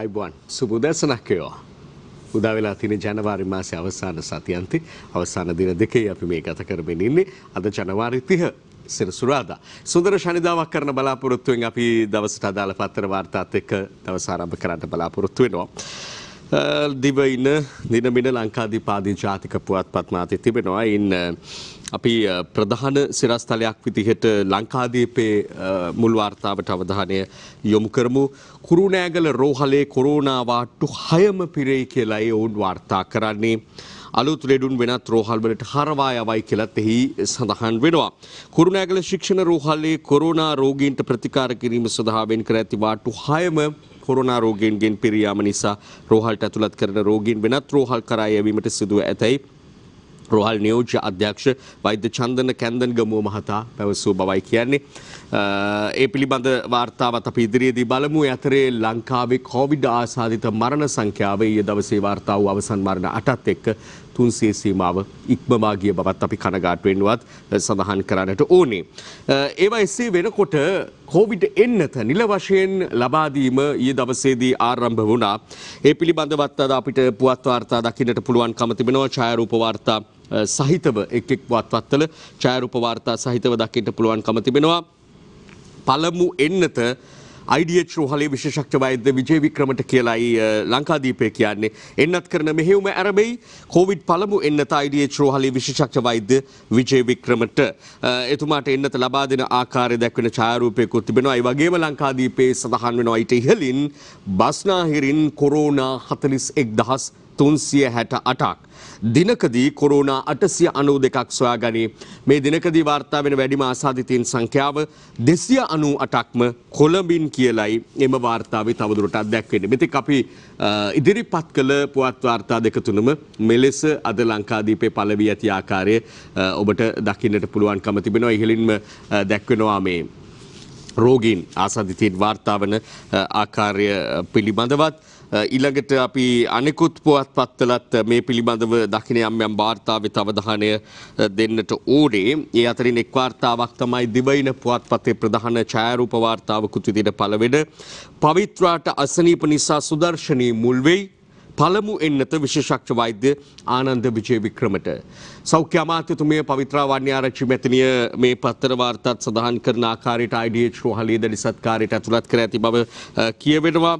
අයිබුවන් සුබුදැසනක් වේවා. උදා වෙලා තියෙන ජනවාරි මාසයේ අවසාන සතියන්තේ අවසාන දින දෙකේ අපි මේ ගත කරමින් ඉන්නේ. අද ජනවාරි 30 සෙනසුරාදා. සුන්දර ශනිදාවක් කරන බලාපොරොත්තුවෙන් අපි දවසට අදාළ පත්‍ර වාර්තාත් එක්ක දවස ආරම්භ කරන්න බලාපොරොත්තු වෙනවා. දිවයින දිනබින ලංකාධිපාදී ජාතික පුවත්පත් මාතය තිබෙනවා ඉන්න අපි ප්‍රධාන සිරස්තලයක් විදිහට ලංකාදීපේ මුල්වාර්තාවට අවධානය යොමු කරමු. කුරුණෑගල රෝහලේ කොරෝනාවාට්ටු හයම පිරේ කියලයි ඔවුන් වාර්තා කරන්නේ. අලුත් ලෙඩුන් වෙනත් රෝහල්වලට හරවා යවයි කියලත් එහි සඳහන් වෙනවා. කුරුණෑගල ශික්ෂණ රෝහල්ලේ කොරෝනා රෝගීන්ට ප්‍රතිකාර කිරීම සඳහා වෙන් කර ඇති වාට්ටු හයම කොරෝනා රෝගීන්ගෙන් පිරියාම නිසා රෝහල්ට ඇතුළත් කරන රෝගීන් වෙනත් රෝහල් කරා යැවීමට සිදුව ඇතැයි රෝහල් නියෝජ්‍ය අධ්‍යක්ෂ වෛද්‍ය චන්දන කැන්දන් ගමුව මහතා පැවසූ බවයි කියන්නේ. ඒ පිළිබඳ වාර්තාවත් අප ඉදිරියේදී බලමු ඇතරේ ලංකාවේ කෝවිඩ් ආසාධිත මරණ සංඛ්‍යාවේ ඊයේ දවසේ වාර්තා වූ අවසන් මරණ 8ත් එක්ක තුන්සේ සීමාව ඉක්මවා ගිය බවත් අපි කනගාටුවෙන්වත් සඳහන් කරන්නට ඕනේ. ඒවා එසේ වෙනකොට කෝවිඩ් එන්නත නිල වශයෙන් ලබාදීම ඊ දවසේදී ආරම්භ වුණා. ඒ පිළිබඳවත් අද අපිට පුවත් වාර්තා දකින්නට පුළුවන් කම තිබෙනවා ඡායාරූප වාර්තා සහිතව එක් එක් වත්වත්තල ඡායාරූප වාර්තා සහිතව දකින්නට පුළුවන් කම තිබෙනවා. පළමු එන්නත අයිඩියච් රෝහලේ විශේෂක්ෂ වෛද්‍ය විජේ වික්‍රමට කියලයි ලංකාදීපය කියන්නේ. එන්නත් කරන මෙහෙවම ඇරබයි කෝවිඩ් පළමු එන්නත අයිඩියච් රෝහලේ විශේෂක්ෂ වෛද්‍ය විජේ වික්‍රමට එතුමාට එන්නත ලබා දෙන ආකාරය දැක්වෙන ඡායාරූපයකුත් තිබෙනවා. ඒ වගේම ලංකාදීපයේ සඳහන් වෙනවා ඊට ඉහළින් බස්නාහිරින් කොරෝනා 41368ක් දිනකදී කොරෝනා අටසිය අනූ දෙකක් සොයාගනී. මේ දිනකදී වාර්තා වෙන වැඩිම ආසාධිතීන් සංඛ්‍යාව දෙසිය අනූ අටක්ම කොළඹින් කියලයි එම වාර්තාව තවදුරටත් දැක්වෙන. මෙති අපි ඉදිරිපත් කළ පුවත් වාර්තා දෙකතුනම මෙලෙස අද ලංකාදීපේ පලවී ඇති ආකාරය ඔබට දකින්නට පුළුවන්කම තිබෙනවා ඉහලින්ම දැක්වෙනවා මේ. රෝගීන් ආසධිතීන් වාර්තාාවන ආකාරය පිළිබඳවත්. ඊළඟට අපි අනෙකුත් පුවත් පත්තලත් මේ පිළිබඳව දකින යම් යම් වාර්තාවේ අවධානය දෙන්නට ඕනේ. ඒ අතරින් එක් වාර්තාවක් තමයි දිවයින පුවත්පතේ ප්‍රධාන ඡායාරූප වාර්තාවකුත් විදිහට පළවෙන පවිත්‍රාට අසනීප නිසා සුදර්ශනී මුල් වෙයි පළමු එන්නත විශේෂක්ෂ වෛද්‍ය ආනන්ද විජේවික්‍රමට. සෞඛ්‍ය අමාත්‍යතුමය පවිත්‍රා වන්‍යාරච්චි මැතිනිය මේ පත්තර වාර්තත් සඳහන් කරන ආකාරයට IDH රෝහලේ දැඩි සත්කාරයට ඇතුළත් කර ඇති බව කියවෙනවා.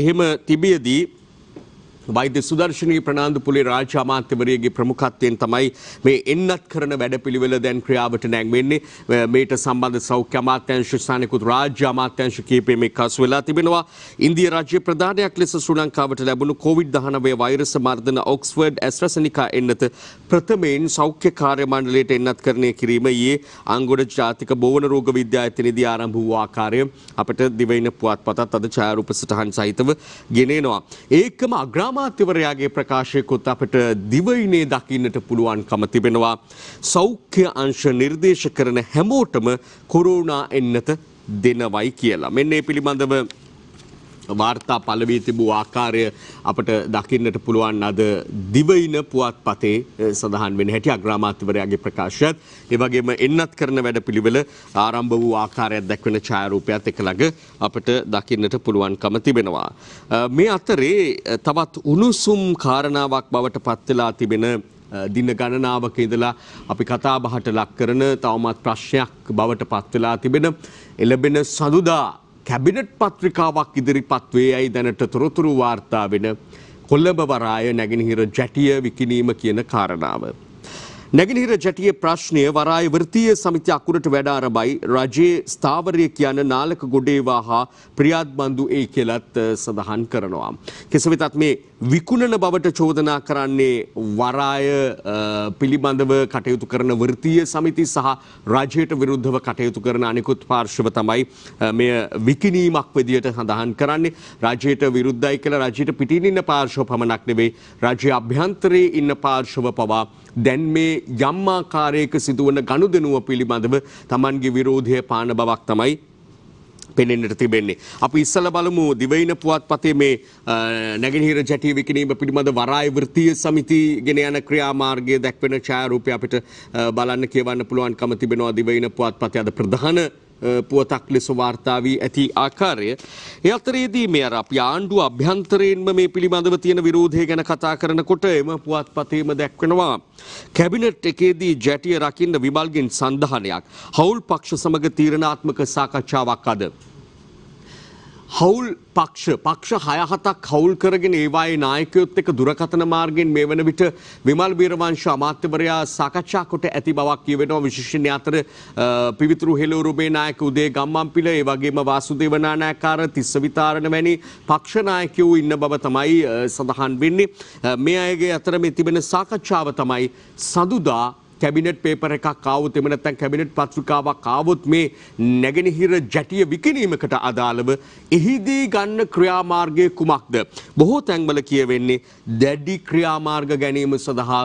එහෙම තිබියදී වෛද්‍ය සුදර්ශනී ප්‍රනාන්දු පුලේ රාජ්‍ය අමාත්‍යවරයගේ ප්‍රමුඛත්වයෙන් තමයි මේ එන්නත් කරන වැඩපිළිවෙල දැන් ක්‍රියාවට නැංවෙන්නේ මේට සම්බන්ධ සෞඛ්‍ය අමාත්‍යංශ ස්ථානිකුත් රාජ්‍ය අමාත්‍යංශ කීපේ මේ කසු වෙලා තිබෙනවා ඉන්දිය රාජ්‍ය ප්‍රධානයක් ලෙස ශ්‍රී ලංකාවට ලැබුණු කොවිඩ් 19 වෛරස මර්ධන ඔක්ස්ෆර්ඩ් ඇස්ට්‍රසෙනිකා එන්නත ප්‍රථමයෙන් සෞඛ්‍ය කාර්ය මණ්ඩලයට එන්නත් කරණය කිරීම ඊයේ අංගොඩ ජාතික බෝවන රෝග විද්‍යායතනයේදී ආරම්භ වූ ආකාරය අපට දිවයින පුවත්පතත් අද ඡායාරූප සටහන් සහිතව ගෙනෙනවා ඒකම අග්‍රාම අමාත්‍යවරයාගේ ප්‍රකාශයකුත් අපට දිවයිනේ දකින්නට පුළුවන්කම තිබෙනවා. සෞඛ්‍ය අංශ නිර්දේශ කරන හැමෝටම කොරෝනා එන්නත දෙනවයි කියලා. මෙන්න ඒ පිළිබඳව වාර්තා පලවී තිබූ ආකාරය අපට දකින්නට පුළුවන් අද දිවයින පුවත් පතේ සඳහන් වෙන හැටි අග්‍රාමාත්‍යවරයාගේ ප්‍රකාශයත් ඒවගේම එන්නත් කරන වැඩ පිළිවෙල ආරම්භ වූ ආකාරයක් දැක්වෙන ඡායරූපයත් එක ළඟ අපට දකින්නට පුළුවන්කම තිබෙනවා. මේ අතරේ තවත් උණුසුම් කාරණාවක් බවට පත්වෙලා තිබෙන දින ගණනාවක ඉඳලා අපි කතා බහට ලක් කරන තවමත් ප්‍රශ්නයක් බවට පත්වෙලා තිබෙන එළබෙන සඳුදා කැබිනට් පත්‍රිකාවක් ඉදිරිපත් වේ යයි දැනට තොරතුරු වාර්තා වෙන කොළඹ වරාය නැගෙනහිර ජැටිය විකිණීම කියන කාරණාව. නැගිනහිර ජැටිය ප්‍රශ්නය වරාය වෘතිය සමිති අකුරට වැඩ අරබයි රජයේ ස්ථාවරය කියන නාලක ගොඩේවා හා ප්‍රියාත්බන්දු ඒ කෙලත් සඳහන් කරනවා. කෙසවෙතත් මේ විකුණන බවට චෝදනා කරන්නේ වරාය පිළිබඳව කටයුතු කරන වෘතිය සමිති සහ රජයට විරුද්ධව කටයුතු කරන අනෙකුත් පාර්ශව තමයි මෙය විකිනීමක් විදියට සඳහන් කරන්නේ රජයට විරුද්ධයි කියලා රජයට පිටින් ඉන්න පාර්ශව පමණක් නෙවෙයි රජය අභ්‍යන්තරයේ ඉන්න පාර්ශව පවා දැන් මේ යම්මාකාරයක සිදුවන ගනුදෙනුව පිළිබඳව තමන්ගේ විරෝධය පාන බවක් තමයි පෙනෙන්ට තිබෙන්නේ. අපි ඉස්සල බලමු දිවයින පුවත් පතේ මේ නැගෙනහිර ජැටිය විකිනීම පිළිබඳ වරාය වෘත්තීය සමිති ගෙන යන ක්‍රියාමාර්ගය දැක්වෙන ඡායාරූපය අපිට බලන්න කියවන්න පුළුවන්කම තිබෙනවා දිවයින පුවත් පතේ අද ප්‍රධාන පුවතක් ලෙස වාර්තා වී ඇති ආකාරය. ඒ අතරේදී මේ අර අපි ආණ්ඩුව අභ්‍යන්තරයෙන්ම මේ පිළිබඳව තියෙන විරෝධය ගැන කතා කරනකොට එම පුවත්පතේම දැක්වෙනවා. කැබිනට් එකේදී ජැටිය රකින්න විමල්ගෙන් සඳහනයක්. හවුල් පක්ෂ සමග තීරණාත්මක සාකච්ඡාවක් අද. හවුල් පක්ෂ පක්ෂ හයහතක් හවුල් කරගෙන ඒවායේ නායකයොත් එක දුරකථන මාර්ගෙන් මේ වන විට විමල් බීරවංශ අමාත්‍යවරයා සාකච්ඡා කොට ඇති බවක් කියවෙනවා විශේෂණ අතර පිවිතුරු හෙලෝරුබේ නායක උදේ ගම්මම්පිල ඒ වගේම වාසුදේව නානායකාර තිස්සවිතාරණ වැනි පක්ෂ නායකයෝ ඉන්න බව තමයි සඳහන් වෙන්නේ මේ අයගේ අතර මේ තිබෙන සාකච්ඡාව තමයි සඳුදා කැබිනට් පේපර එකක් කාවොත් එම නැත්නම් කැබිනට් පත්‍රිකාවක් කාවොත් මේ නැගෙනහිර ජැටිය විකිණීමකට අදාළව එහිදී ගන්න ක්‍රියාමාර්ගය කුමක්ද බොහෝ තැන්වල කියවෙන්නේ දැඩි ක්‍රියාමාර්ග ගැනීම සඳහා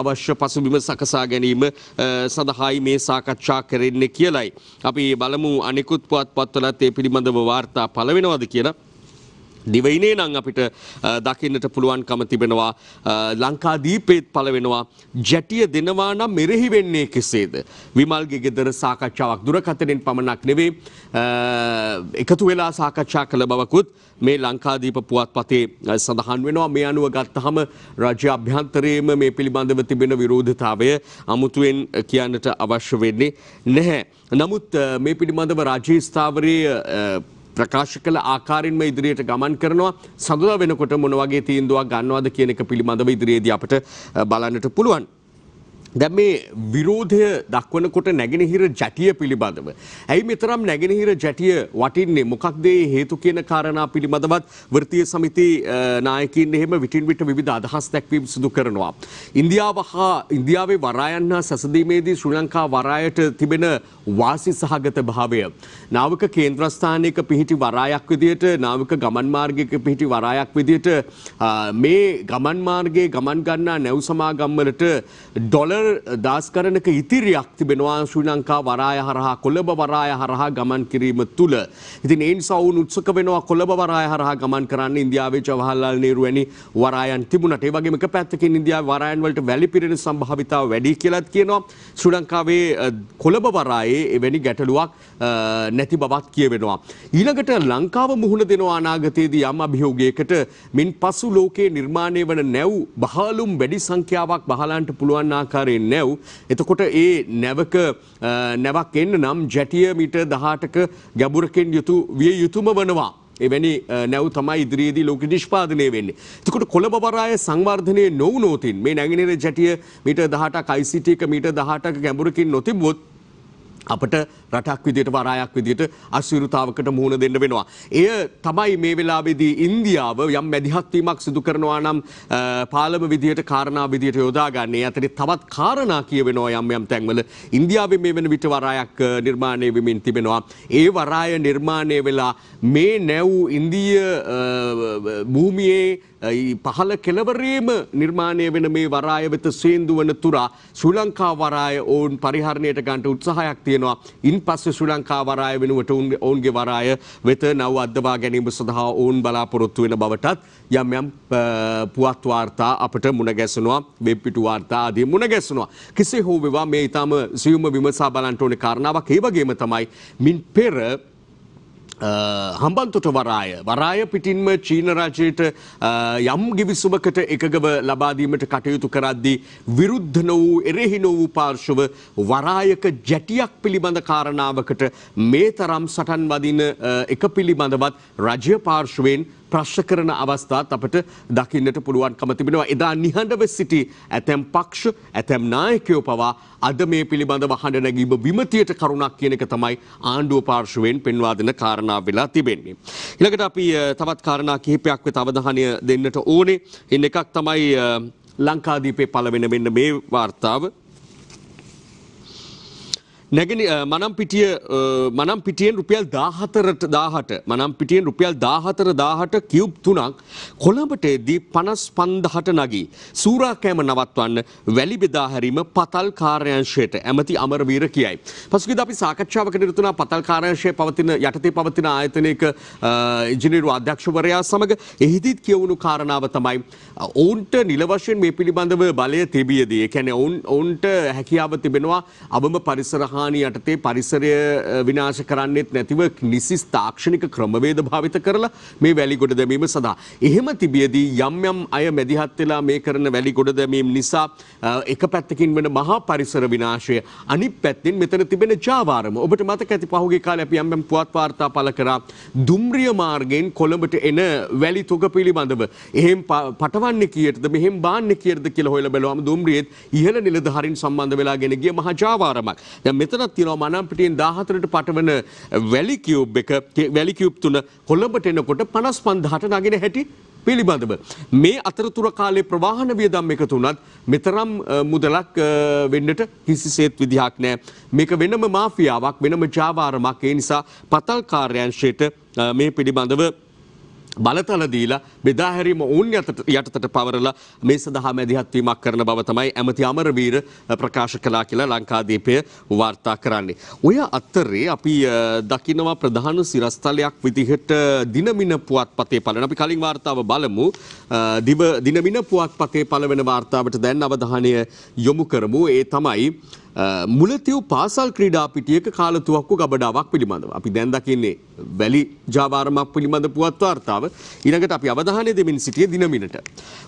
අවශ්‍ය පසුබිම සකසා ගැනීම සඳහායි මේ සාකච්ඡා කරන්නේ කියලයි. අපි බලමු අනිකුත් පුවත්පත්වලත් ඒ පිළිබඳව වාර්තා පළවෙනවද කියලා. දිවයිනේ නං අපිට දකින්නට පුළුවන්කම තිබෙනවා ලංකාදීපේත් පලවෙනවා ජැටිය දෙනවා නම් මෙරෙහි වෙන්නේ කෙසේද. විමල්ගේ ගෙදර සාකච්ඡාවක් දුරකතනෙන් පමණක් නෙවේ එකතු වෙලා සාකච්ඡා කළ බවකුත් මේ ලංකාදීප පුවත් පතේ සඳහන් වෙනවා මේ අනුව ගත්තහම රජ අභ්‍යන්තරයේම මේ පිළිබඳව තිබෙන විරෝධතාවය අමුතුවෙන් කියන්නට අවශ්‍ය වෙන්නේ නැහැ. නමුත් මේ පිළිබඳව රාජ්‍ය ස්ථාවරයේ ප්‍රකාශ කළ ආකාරයෙන්ම ඉදිරියට ගමන් කරනවා සඳුදා වෙනකොට මොන වගේ තීන්දුවක් ගන්නවද කියන එක පිළිබඳව ඉදිරියේදී අපිට බලන්නට පුළුවන්. දැන් මේ විරෝධය දක්වනකොට නැගෙනහිර ජැටිය පිළිබඳව. ඇයි මෙතරම් නැගෙනහිර ජැටිය වටින්නේ මොකක්ද ඒ හේතු කියන කාරණා පිළිබඳවත් වෘත්තීය සමිති නායකයින් එහෙම විටින් විට විවිධ අදහස් දැක්වීම් සිදු කරනවා. ඉන්දියාව හා ඉන්දියාවේ වරායන් හා සැසඳීමේදී ශ්‍රී ලංකා වරායට තිබෙන වාසි සහගත භාවය. නාවික කේන්ද්‍රස්ථානයක පිහිටි වරායක් විදියට නාවික ගමන් මාර්ගයක පිහිටි වරායක් විදියට මේ ගමන් මාර්ගයේ ගමන් ගන්නා නැව් සමාගම්වලට ඩොලර් දාස්කරනක ඉතිරියක් තිබෙනවා ශ්‍රී ලංකා වරාය හරහා කොළඹ වරාය හරහා ගමන් කිරීම තුළ. ඉතින් ඒ නිසා ඔවුන් උත්සුක වෙනවා කොළඹ වරාය හරහා ගමන් කරන්න ඉන්දියාවේ ජවහර්ලාල් නේරු වැනි වරායන් තිබුණට. ඒ වගේම එක පැත්තකින් ඉන්දියාවේ වරායන් වලට වැලිපිරෙන සම්භාවිතාව වැඩි කියලාත් කියනවා. ශ්‍රී ලංකාවේ කොළඹ වරායේ එවැනි ගැටලුවක් නැති බවක් කියවෙනවා. ඊළඟට ලංකාව මුහුණ දෙනවා අනාගතයේදී යම් අභියෝගයකට මින් පසු ලෝකයේ නිර්මාණය වන නැව් බහලුම් වැඩි සංඛ්‍යාවක් බහලන්ට පුළුවන් ආකාරය ආකාරයෙන් නැව්. එතකොට ඒ නැවක නැවක් එන්න නම් ජැටිය මීට දහටක ගැබුරකින් යුතු විය යුතුම වනවා. එවැනි නැව් තමයි ඉදිරියේදී ලෝක නිෂ්පාදනය වෙන්නේ. එතකොට කොළඹ වරාය සංවර්ධනය නොවුනොතින් මේ නැගිනේර ජැටිය මීට 18ක් ICT එක මීට 18ක ගැඹුරකින් නොතිබුවොත් අපට රටක් විදියට වරායක් විදියට අස්විරුතාවකට මුහුණ දෙන්න වෙනවා. එය තමයි මේ වෙලාවේදී ඉන්දියාව යම් මැදිහත්වීමක් සිදු කරනවා නම් පාලම විදියට කාරණා විදියට යොදාගන්නේ. අතරේ තවත් කාරණා කියවෙනවා යම් යම් තැන්වල ඉන්දියාවේ මේ වෙන විට වරායක් නිර්මාණය වෙමින් තිබෙනවා. ඒ වරාය නිර්මාණය වෙලා මේ නැව් ඉන්දිය භූමියේ පහළ කෙලවරේම නිර්මාණය වෙන මේ වරාය වෙත සේන්දු වන තුරා ශ්‍රී ලංකා වරාය ඔවුන් පරිහරණයට ගන්නට උත්සාහයක් තියෙනවා. ඉන්පස්සේ ශ්‍රී ලංකා වරාය වෙනුවට ඔවුන්ගේ වරාය වෙත නව අද්දවා ගැනීම සඳහා ඔවුන් බලාපොරොත්තු වෙන බවටත් යම් යම් පුවත් වාර්තා අපට මුණ ගැසෙනවා. වෙබ් පිටු වාර්තා ආදී මුණ ගැසෙනවා. කෙසේ හෝ වේවා මේ ඊටම සියුම විමසා බලන්න ඕනේ කාරණාවක්. ඒ වගේම තමයි මින් පෙර හම්බන්තොට වරාය වරාය පිටින්ම චීන රාජයට යම් ගිවිසුමකට එකගව ලබාදීමට කටයුතු කරද්දී විරුද්ධ නොවූ එරෙහි නොවූ පාර්ශව වරායක ජැටියක් පිළිබඳ කාරණාවකට මේ තරම් සටන් වදින එක පිළිබඳවත් රජය පාර්ශවෙන් ප්‍රශ්න කරන අවස්ථාත් අපට දකින්නට පුළුවන්කම තිබෙනවා. එදා නිහඬව සිටි ඇතැම් පක්ෂ ඇතැම් නායකයෝ පවා අද මේ පිළිබඳව හඬ නැගීම විමතියට කරුණක් කියන එක තමයි ආණ්ඩුව පාර්ශවයෙන් පෙන්වා දෙන කාරණා වෙලා තිබෙන්නේ. ඊළඟට අපි තවත් කාරණා කිහිපයක් වෙත අවධානය දෙන්නට ඕනේ. එන්න එකක් තමයි ලංකාදීපේ පළවෙන මෙන්න මේ වාර්තාව නැගෙන මනම් පිටිය මනම් පිටියෙන් රුපියල් දාහතරට දාහට මනම් පිටියෙන් රුපියල් දාහතර දාහට කිව් තුනක් කොළඹටේදී පනස් පන්දහට නගී. සූරාකෑම නවත්වන්න වැලි බෙදාහැරීම පතල් කාර්යංශයට ඇමති අමරවීර කියයි. පසුගිද අපි සාකච්ඡාවකට නිරතුනා පතල් කාර්යංශය පවතින යටතේ පවතින ආයතනයක ඉංජිනේරු අධ්‍යක්ෂවරයා සමඟ එහිදීත් කියවුණු කාරණාව තමයි. ඔවුන්ට නිලවශයෙන් මේ පිළිබඳව බලය තිබියදී. කැන ඔවුන්ට හැකියාව තිබෙනවා අවම පරිසරහ හානි යටතේ පරිසරය විනාශ කරන්නෙත් නැතිව නිසිස් තාක්ෂණික ක්‍රමවේද භාවිත කරලා මේ වැලි ගොඩ දැමීම සඳහා. එහෙම තිබියදී යම් යම් අය මැදිහත් වෙලා මේ කරන වැලි ගොඩ දැමීම නිසා එක පැත්තකින් වෙන මහා පරිසර විනාශය අනිත් පැත්තෙන් මෙතන තිබෙන ජාවාරම ඔබට මතක ඇති පහුගිය කාලේ අපි යම් යම් පුවත් වාර්තා පළ කරා දුම්රිය මාර්ගයෙන් කොළඹට එන වැලි තුග පිළිබඳව එහෙම පටවන්නේ කීයටද මෙහෙම බාන්නේ කීයටද කියලා හොයලා බලවම දුම්රියෙත් ඉහළ නිලධාරීන් සම්බන්ධ වෙලා ගෙන ගිය මහා ජාවාරමක්. දැන් මෙතනත් තියෙනවා මනම්පිටියෙන් 14ට පටවන වැලි කියුබ් එක වැලි කියුබ් තුන කොළඹට එනකොට 55000ට නගින හැටි පිළිබඳව. මේ අතරතුර කාලේ ප්‍රවාහන වියදම් එකතු වුණත් මෙතරම් මුදලක් වෙන්නට කිසිසේත් විදිහක් නෑ. මේක වෙනම මාෆියාවක් වෙනම ජාවාරමක් ඒ නිසා පතල් කාර්යංශයට මේ පිළිබඳව බලතල දීලා බෙදා හැරීම ඔවුන් යටතට පවරලා මේ සඳහා මැදිහත් වීමක් කරන බව තමයි ඇමති අමරවීර ප්‍රකාශ කළා කියලා ලංකාදීපය වාර්තා කරන්නේ. ඔය අතරේ අපි දකිනවා ප්‍රධාන සිරස්තලයක් විදිහට දිනමින පුවත්පතේ පළවෙනි අපි කලින් වාර්තාව බලමු. දිව දිනමින පුවත්පතේ පළවෙනි වාර්තාවට දැන් අවධානය යොමු කරමු. ඒ තමයි මුලතිව් පාසල් ක්‍රීඩා පිටියක කාලතුවක්කු ගබඩාවක් පිළිබඳව. අපි දැන් දකින්නේ වැලි ජාවාරමක් පිළිබඳ පුවත් වාර්තාව ඊළඟට අපි අවධානය දෙමින් සිටිය දිනමිනට.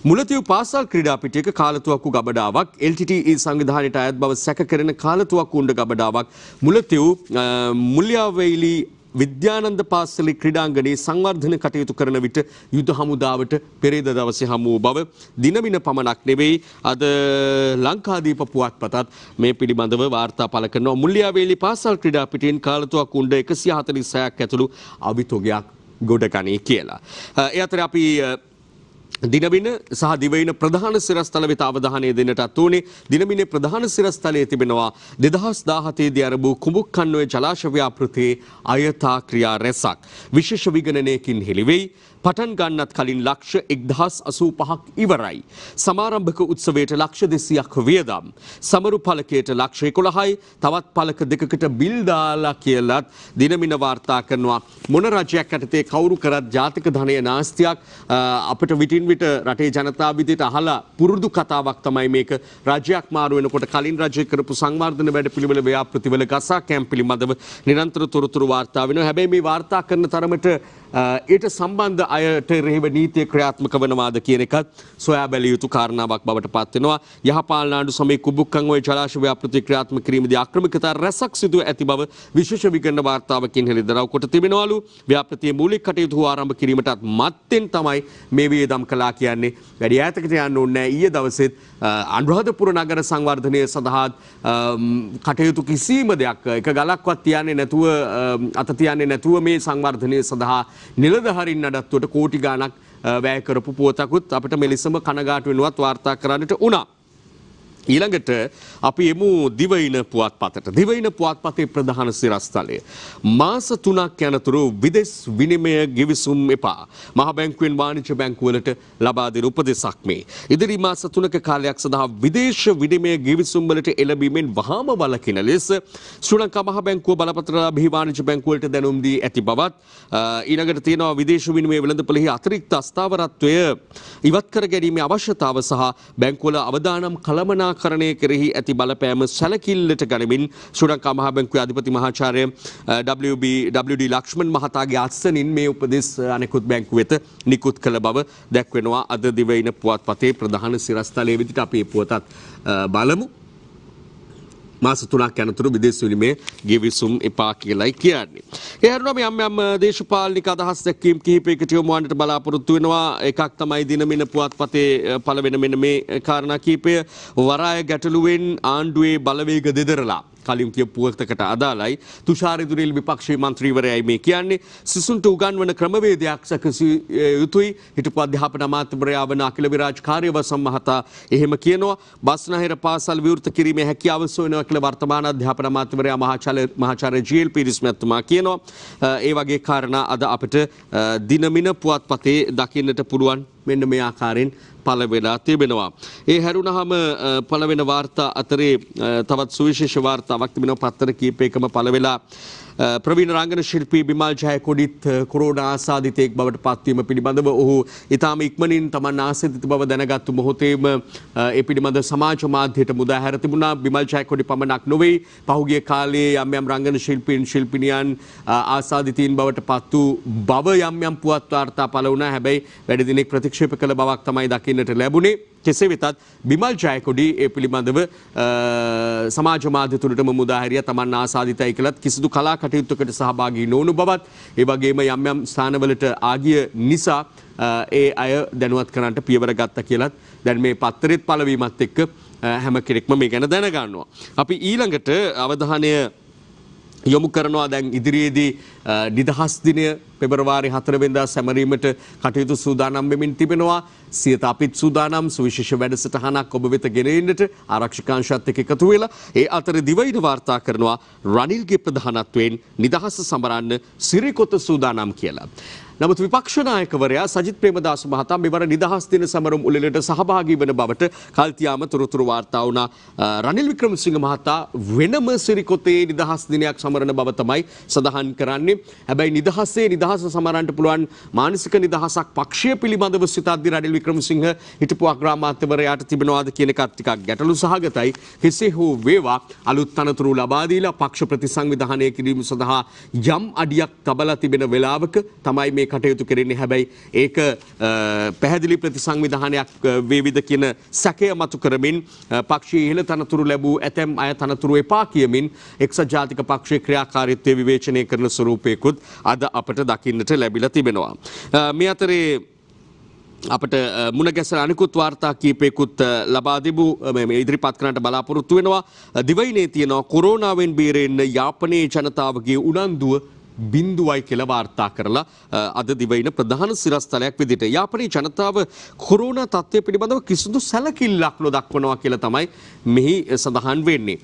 මුලතිව් පාසල් ක්‍රීඩා පිටියක කාලතුවක්කු ගබඩාවක් LTTE සංවිධානයට අයත් බව සැක කරන කාලතුවක්කු උණ්ඩ ගබඩාවක් මුලතිව් මුල්‍යාවේලි විද්‍යානන්ද පාසලේ ක්‍රීඩාංගණයේ සංවර්ධන කටයුතු කරන විට යුද හමුදාවට පෙරේද දවසේ හමු වූ බව දිනමින පමණක් නෙවෙයි අද ලංකාදීප පුවත්පතත් මේ පිළිබඳව වාර්තා පළ කරනවා මුල්ලියාවේලි පාසල් ක්‍රීඩා පිටින් කාලතුවක් කුණ්ඩ 146ක් ඇතුළු අවිතොගයක් ගොඩ ගනී කියලා. ඒ අතර අපි දිනබින සහ දිවයින ප්‍රධාන සිරස්තල වෙත අවධානය දෙන්නටත් වූනේ දිනබිනේ ප්‍රධාන සිරස්තලයේ තිබෙනවා 2017 දී අරබු කුඹුක්කන්නුවේ ජලාශ ව්‍යාපෘතියේ අයථා ක්‍රියා රැසක් විශේෂ විගණනයකින් හෙළිවෙයි පටන් ගන්නත් කලින් ලක්ෂ එක්දහස් අසූ පහක් ඉවරයි. සමාරම්භක උත්සවයට ලක්ෂ දෙසියක් වියදම්. සමරු පලකයට ලක්ෂය කොළහයි තවත් පලක දෙකකට බිල්දාලා කියලත් දිනමින වාර්තා කරනවා. මොන රජයක් ඇටතේ කවුරු කරත් ජාතික ධනය නාස්තියක් අපට විටින් විට රටේ ජනතා විදිට අහලා පුරුදු කතාවක් තමයි මේක රජයක් මාරුවෙනකොට කලින් රජය කරපු සංවර්ධන වැඩ පිළිවෙල ව්‍යාපෘතිවල ගසා කැම් පිළිබඳව නිරන්තර තොරතුරු වාර්තා වෙනවා. හැබැයි මේ වාර්තා කරන තරමට ඊට සම්බන්ධ අයට එරෙහිව නීතිය ක්‍රියාත්මක වනවාද කියන එකත් සොයා බැලිය යුතු කාරණාවක් බවට පත්වෙනවා යහපාලනාඩු සමය කුබුක්කන් ඔය ජලාශ ව්‍යාපෘති ක්‍රියාත්මක කිරීමේදී ආක්‍රමිකතා රැසක් සිදු ඇති බව විශේෂ විගණන වාර්තාවකින් හෙළිදරව් කොට තිබෙනවලු ව්‍යාපෘතියේ මූලික කටයුතු ආරම්භ කිරීමටත් මත්තෙන් තමයි මේ වියදම් කළා කියන්නේ වැඩි ඈතකට යන්න ඕනේ ඊයේ දවසෙත් අනුරාධපුර නගර සංවර්ධනය සඳහා කටයුතු කිසිම දෙයක් එක ගලක්වත් තියන්නේ නැතුව අත තියන්නේ නැතුව මේ සංවර්ධනය සඳහා නිලධාරීන් නඩත්තු එතකොට කෝටි ගාණක් වැය කරපු පුවතකුත් අපිට මෙලෙසම කනගාටු වෙනවත් වාර්තා කරන්නට වුණා. ඊළඟට අපි එමු දිවයින පුවත් පතට. දිවයින පුවත් පතේ ප්‍රධාන සිරස්ථලය. මාස තුනක් යනතුරු විදෙස් විනිමය ගිවිසුම් එපා. මහ බැංකුවෙන් වාණිජ බැංකුවලට ලබාදෙන උපදෙසක් මේ. ඉදිරි මාස තුනක කාලයක් සඳහා විදේශ විනිමය ගිවිසුම් වලට එළඹීමෙන් වහාම වළකින ලෙස ශ්‍රී ලංකා මහ බැංකුව බලපත්‍ර ලාභී වාණිජ බැංකුවලට දැනුම් දී ඇති බවත් ඊළඟට තියෙනවා විදේශ විනිමය වෙළඳපොලෙහි අතිරික්ත අස්ථාවරත්වය ඉවත් කර ගැනීමේ අවශ්‍යතාව සහ බැංකුවල අවදානම් කළමනා වර්ගීකරණය කෙරෙහි ඇති බලපෑම සැලකිල්ලට ගනිමින් ශ්‍රණක මහාබැංකුවේ අධිපති මහාචාර්ය WB ලක්ෂ්මන් මහතාගේ අත්සනින් මේ උපදෙස් අනෙකුත් බැංකු වෙත නිකුත් කළ බව දැක්වෙනවා අද දිවයින පුවත්පතේ ප්‍රධාන සිරස්තලයේ විදිහට අපි පුවතත් බලමු මාස තුනක් යනතුරු විදේශ විනිමය ගෙවිසුම් එපා කියලයි කියන්නේ. ඒ අනුව මේ යම් යම් දේශපාලනික අදහස් දැක්වීම් කිහිපයකට යොමු වන්නට බලාපොරොත්තු වෙනවා. එකක් තමයි දිනමින පුවත්පතේ පළ වෙන මෙන්න මේ කාරණා කීපය වරාය ගැටලුවෙන් ආණ්ඩුවේ බලවේග දෙදරලා කලින් කිය පුවක්තකට අදාලයි තුෂාරිදුරල් විපක්ෂය මන්ත්‍රීවරයයි මේ කියන්නේ සිසුන්ට උගන්වන ක්‍රමවේදයක් සැකසි යුතුයි හිටපු අධ්‍යාපන අමාත්‍යවරයා වන අකිල විරාජ් කාර්යවසම් මහතා එහෙම කියනවා බස්නහිර පාසල් විවෘත කිරීමේ හැකියාව සොයනවා කියලා වර්තමාන අධ්‍යාපන අමාත්‍යවරයා මහාචාර්ය මහාචාර්ය ජීඑල් පීරිස් මහත්මයා කියනවා ඒ වගේ කාරණා අද අපිට දිනමින පුවත්පතේ දකින්නට පුළුවන් මෙන්න මේ ආකාරයෙන් පළ වෙලා තිබෙනවා. ඒ හැරුණහම පළවෙන වාර්තා අතරේ තවත් සුවිශේෂ වාර්තාවක් තිබෙනවා පත්තර කීපයකම පළ වෙලා ප්‍රවීණ රංගන ශිල්පී බිමල් ජයකොඩිත් කොරෝනා ආසාදිතයෙක් බවට පත්වීම පිළිබඳව ඔහු ඉතාම ඉක්මනින් තමන් ආසාදිත බව දැනගත්තු මොහොතේම ඒ පිළිබඳ සමාජ මාධ්‍යයට මුදා හැර තිබුණා බිමල් ජයකොඩි පමණක් නොවේ පහුගිය කාලයේ යම් යම් රංගන ශිල්පීන් ශිල්පිනියන් ආසාදිතීන් බවට පත් වූ බව යම් යම් පුවත් වාර්තා පළ වුණා හැබැයි වැඩි දිනෙක ප්‍රතික්ෂේප කළ බවක් තමයි දකින්නට ලැබුණේ කෙසේ වෙතත් බිමල් ජයකොඩි ඒ පිළිබඳව සමාජ මාධ්‍ය තුළටම මුදාහැරිය තමන් ආසාදිතයි කළත් කිසිදු කලා කටයුත්තකට සහභාගී නොවුණු බවත් ඒ වගේම යම් යම් ස්ථානවලට ආගිය නිසා ඒ අය දැනුවත් කරන්නට පියවර ගත්තා කියලත් දැන් මේ පත්තරෙත් පළවීමත් එක්ක හැම කෙනෙක්ම මේ ගැන දැනගන්නවා. අපි ඊළඟට අවධානය යොමු කරනවා දැන් ඉදිරියේදී නිදහස් දිනය පෙබරවාරි හතරවෙදා සැමරීමට කටයුතු සූදානම් වෙමින් තිබෙනවා සියත අපිත් සූදානම් සුවිශේෂ වැඩසටහනක් ඔබ වෙත ගෙනෙන්නට ආරක්ෂිකාංශත් එක්ක එකතු වෙලා ඒ අතර දිවයින වාර්තා කරනවා රනිල්ගේ ප්‍රධානත්වයෙන් නිදහස සමරන්න සිරිකොත සූදානම් කියලා. නමුත් විපක්ෂ නායකවරයා සජිත් ප්‍රේමදාස මහතා මෙවර නිදහස් දින සමරුම් උළෙලට සහභාගී වන බවට කල්තියාම තොරතුරු වාර්තා වුණා. රනිල් වික්‍රමසිංහ මහතා වෙනම සිරිකොතේ නිදහස් දිනයක් සමරන බව තමයි සඳහන් කරන්නේ. වගේ හැබැයි නිදහසේ නිදහස සමරන්ට පුළුවන් මානසික නිදහසක් පක්ෂය පිළිබඳව සිතද්දි රනිල් වික්‍රමසිංහ හිටපු අග්‍රාමාත්‍යවරයාට තිබෙනවාද කියන එකත් ටිකක් ගැටලු සහගතයි කෙසේ හෝ වේවා අලුත් තනතුරු ලබා දීලා පක්ෂ ප්‍රතිසංවිධානය කිරීම සඳහා යම් අඩියක් තබලා තිබෙන වෙලාවක තමයි මේ කටයුතු කරන්නේ හැබැයි ඒක පැහැදිලි ප්‍රතිසංවිධානයක් වේවිද කියන සැකය මතු කරමින් පක්ෂයේ ඉහළ තනතුරු ලැබූ ඇතැම් අය තනතුරු එපා කියමින් එක්සත් ජාතික පක්ෂයේ ක්‍රියාකාරීත්වය විවේචනය කරන ස්වරූප ස්වරූපයකුත් අද අපට දකින්නට ලැබිලා තිබෙනවා. මේ අතරේ අපට මුණගැසල අනිකුත් වාර්තා කීපයකුත් ලබාදිබූ ඉදිරිපත් කනට බලාපොරොත්තු වෙනවා දිවයිනේ තියෙනවා කොරෝනාවෙන් බේරෙන්න යාපනයේ ජනතාවගේ උනන්දුව බින්දුවයි කියලා වාර්තා කරලා අද දිවයින ප්‍රධාන සිරස්තලයක් විදිහට යාපනයේ ජනතාව කොරෝනා තත්ත්වය පිළිබඳව කිසිදු සැලකිල්ලක් නොදක්වනවා කියලා තමයි මෙහි සඳහන් වෙන්නේ.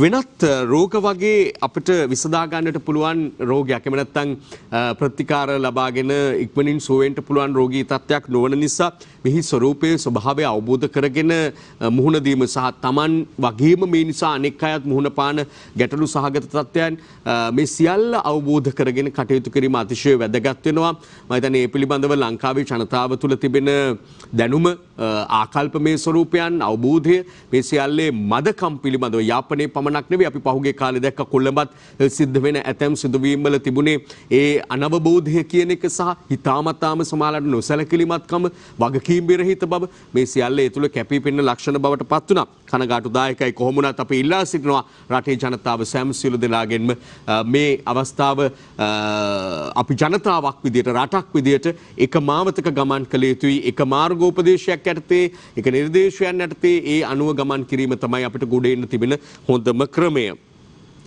වෙනත් රෝග වගේ අපිට විසඳා ගන්නට පුළුවන් රෝගයක් එහෙම නැත්නම් ප්‍රතිකාර ලබාගෙන ඉක්මනින් සුවෙන්ට පුළුවන් රෝගී තත්ත්වයක් නොවන නිසා මෙහි ස්වરૂපයේ ස්වභාවය අවබෝධ කරගෙන මුහුණ දීම සහ Taman වගේම මේ නිසා අනෙක් අයත් මුහුණ පාන ගැටලු සහගත තත්ත්වයන් මේ සියල්ල අවබෝධ කරගෙන කටයුතු කිරීම අතිශය වැදගත් වෙනවා. මම හිතන්නේ මේ පිළිබඳව ලංකාවේ ජනතාව තුළ තිබෙන දැනුම ආකල්පමය ස්වරූපයන් අවබෝධය මේ සියල්ලේ මදකම් පිළිබඳව යාපනයේ පමණක් නෙවෙයි අපි පහුගිය කාලේ දැක්ක කොළඹත් සිද්ධ වෙන ඇතැම් සිදුවීම් වල තිබුණේ ඒ අනවබෝධය කියන එක සහ හිතාමතාම සමාලට නොසැලකිලිමත්කම වගකීම් විරහිත බව මේ සියල්ල ඒ තුළ කැපී පෙනෙන ලක්ෂණ බවට පත් වුණා. කනගාටුදායකයි කොහොමුණත් අපි ඉල්ලා සිටිනවා රටේ ජනතාව සෑම සියලු දෙනාගෙන්ම මේ අවස්ථාව අපි ජනතාවක් විදියට රටක් විදියට එක මාවතක ගමන් කළ යුතුයි එක මාර්ගෝපදේශයක් යටතේ එක නිර්දේශයන් යටතේ ඒ අනුව ගමන් කිරීම තමයි අපිට ගොඩ එන්න තිබෙන හොඳම ක්‍රමය.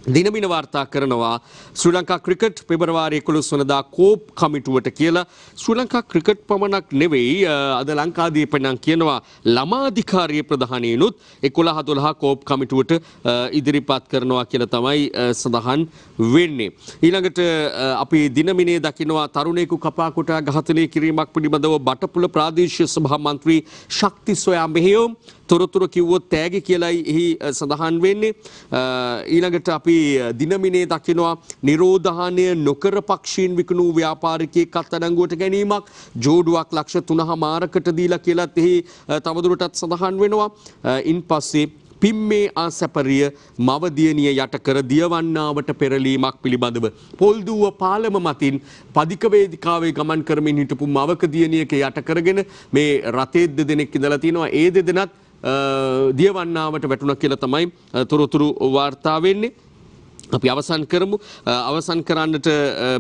දිනබින වාර්තා කරනවා ශ්‍රී ලංකා ක්‍රිකට් පෙබරවාරි 11 වෙනිදා කෝප් කමිටුවට කියලා ශ්‍රී ලංකා ක්‍රිකට් පමණක් නෙවෙයි අද ලංකාදීප නම් කියනවා ළමාධිකාරිය ප්‍රධානීනුත් 11 12 කෝප් කමිටුවට ඉදිරිපත් කරනවා කියලා තමයි සඳහන් වෙන්නේ ඊළඟට අපි දිනමිනේ දකිනවා තරුණයෙකු කපා කොටා ඝාතනය කිරීමක් පිළිබඳව බටපුල ප්‍රාදේශීය සභා මන්ත්‍රී ශක්ති සොයා මෙහෙයුම් තොරතුර කිව්වොත් තෑගි කියලයි එහි සඳහන් වෙන්නේ. ඊළඟට අපි දිනමිනේ දකිනවා නිරෝධානය නොකර පක්ෂීන් විකුණු ව්‍යාපාරිකයෙක් අත්අඩංගුවට ගැනීමක් ජෝඩුවක් ලක්ෂ තුනහ මාරකට දීලා කියලත් එහි තවදුරටත් සඳහන් වෙනවා. ඉන් පස්සේ පිම්මේ ආසැපරිය මවදියනිය යට කර දියවන්නාවට පෙරලීමක් පිළිබඳව. පොල්දුව පාලම මතින් පදිකවේදිකාවේ ගමන් කරමින් හිටපු මවක දියනියක යට කරගෙන මේ රතේද්ද දෙනෙක් ඉඳලා තියෙනවා ඒ දෙදෙනත් දියවන්නාවට වැටුණ කියල තමයි තොරොතුරු වාර්තාවෙන්නේ. අපි අවසන් කරමු අවසන් කරන්නට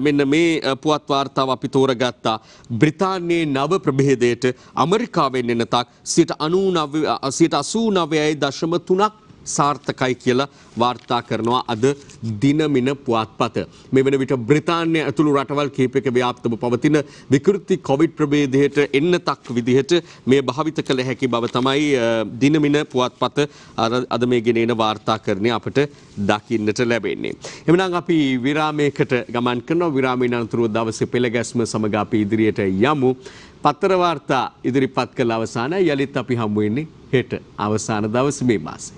මෙන්න මේ පුවත් වාර්තාව අපි තෝරගත්තා බ්‍රිතාන්‍යයේ නව ප්‍රභේදයට අමරිකාවෙන් එන තක් සිට 89 දශම 3ක් සාර්ථකයි කියලා වාර්තා කරනවා අද දිනමින පුවත්පත. මේ වෙන විට බ්‍රිතාන්‍ය ඇතුළු රටවල් කීපයක ව්‍යාප්තව පවතින විකෘති කොවිඩ් ප්‍රභේදයට එන්න තක් විදිහට මේ භාවිත කළ හැකි බව තමයි දිනමින පුවත්පත අද මේ ගෙනේන වාර්තා කරණය අපට දකින්නට ලැබෙන්නේ. එමනම් අපි විරාමයකට ගමන් කරනවා විරාමයෙන් අනතුරුව දවසේ පෙළගැස්ම සමග අපි ඉදිරියට යමු. පතර වාර්තා ඉදිරිපත් කළ අවසානයි යලිත් අපි හමු වෙන්නේ හෙට අවසාන දවසේ මේ මාසේ.